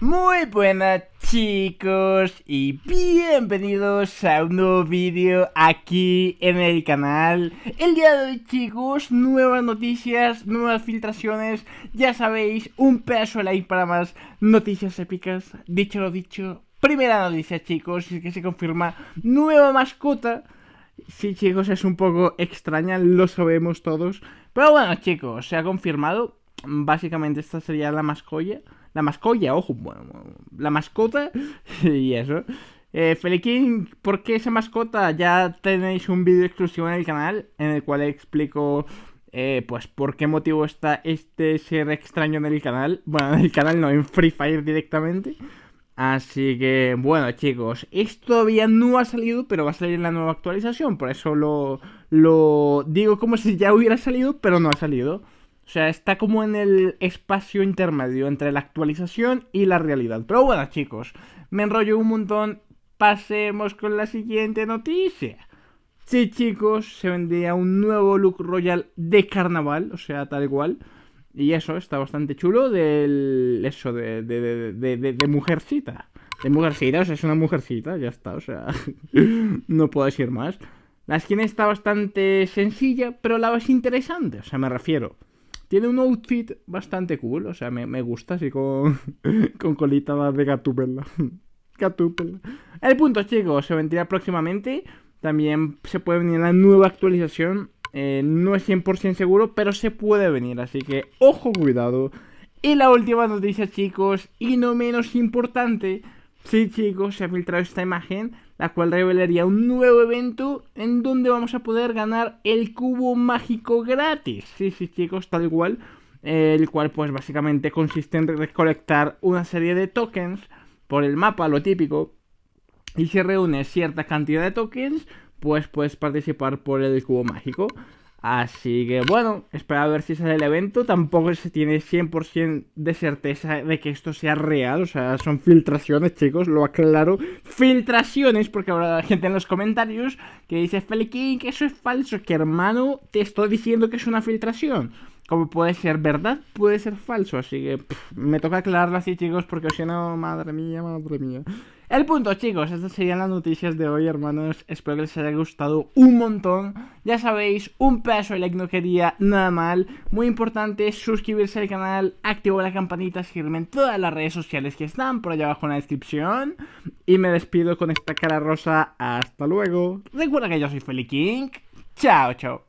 Muy buenas chicos y bienvenidos a un nuevo vídeo aquí en el canal El día de hoy chicos, nuevas noticias, nuevas filtraciones Ya sabéis, un pedazo de like para más noticias épicas Dicho lo dicho, primera noticia chicos, es que se confirma nueva mascota Si chicos, es un poco extraña, lo sabemos todos Pero bueno chicos, se ha confirmado Básicamente esta sería la mascota la mascolla, ojo. bueno, La mascota y eso. Eh, Feliquín, ¿por qué esa mascota? Ya tenéis un vídeo exclusivo en el canal en el cual explico eh, pues por qué motivo está este ser extraño en el canal. Bueno, en el canal no, en Free Fire directamente. Así que, bueno, chicos, esto todavía no ha salido, pero va a salir en la nueva actualización. Por eso lo digo como si ya hubiera salido, pero no ha salido. O sea, está como en el espacio intermedio entre la actualización y la realidad. Pero bueno, chicos, me enrollo un montón. Pasemos con la siguiente noticia. Sí, chicos, se vendía un nuevo look royal de carnaval, o sea, tal cual. Y eso está bastante chulo del. Eso, de, de, de, mujercita. De mujercita, o sea, es una mujercita, ya está, o sea. no puedo decir más. La skin está bastante sencilla, pero la más interesante, o sea, me refiero. Tiene un outfit bastante cool, o sea, me, gusta así con, con colita de gatúpela. gatúpela. El punto, chicos, se vendrá próximamente. También se puede venir la nueva actualización. Eh, no es 100% seguro, pero se puede venir, así que ojo, cuidado. Y la última noticia, chicos, y no menos importante. Sí, chicos, se ha filtrado esta imagen la cual revelaría un nuevo evento en donde vamos a poder ganar el cubo mágico gratis. Sí, sí, chicos, tal cual. Eh, el cual, pues básicamente consiste en recolectar una serie de tokens por el mapa, lo típico. Y si reúnes cierta cantidad de tokens, pues puedes participar por el cubo mágico. Así que bueno, espera a ver si sale el evento. Tampoco se tiene 100% de certeza de que esto sea real. O sea, son filtraciones, chicos, lo aclaro. Filtraciones, porque habrá la gente en los comentarios que dice, Feliquín, que eso es falso, que hermano, te estoy diciendo que es una filtración. Como puede ser verdad, puede ser falso. Así que me toca aclararlo así, chicos, porque si no, madre mía, madre mía. El punto, chicos, estas serían las noticias de hoy, hermanos. Espero que les haya gustado un montón. Ya sabéis, un peso de like no quería nada mal. Muy importante, suscribirse al canal, activar la campanita, seguirme en todas las redes sociales que están por allá abajo en la descripción. Y me despido con esta cara rosa. Hasta luego. Recuerda que yo soy Feli King. Chao, chao.